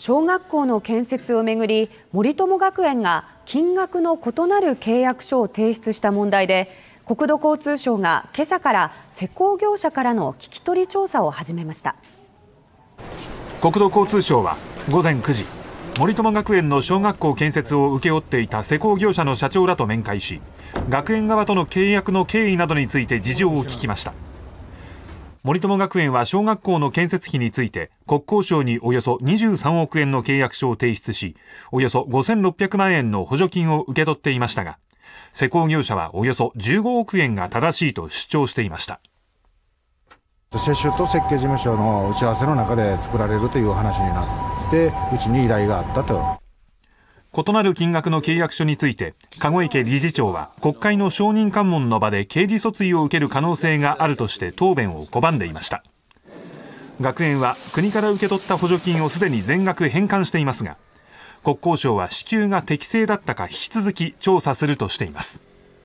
小学校の建設をめぐり森友学園が金額の異なる契約書を提出した問題で国土交通省が今朝から施工業者からの聞き取り調査を始めました国土交通省は午前9時森友学園の小学校建設を請け負っていた施工業者の社長らと面会し学園側との契約の経緯などについて事情を聞きました。森友学園は小学校の建設費について国交省におよそ23億円の契約書を提出しおよそ5600万円の補助金を受け取っていましたが施工業者はおよそ15億円が正しいと主張していました接種と設計事務所の打ち合わせの中で作られるという話になってうちに依頼があったと異なる金額の契約書について籠池理事長は国会の承認喚問の場で刑事訴追を受ける可能性があるとして答弁を拒んでいました学園は国から受け取った補助金をすでに全額返還していますが国交省は支給が適正だったか引き続き調査するとしています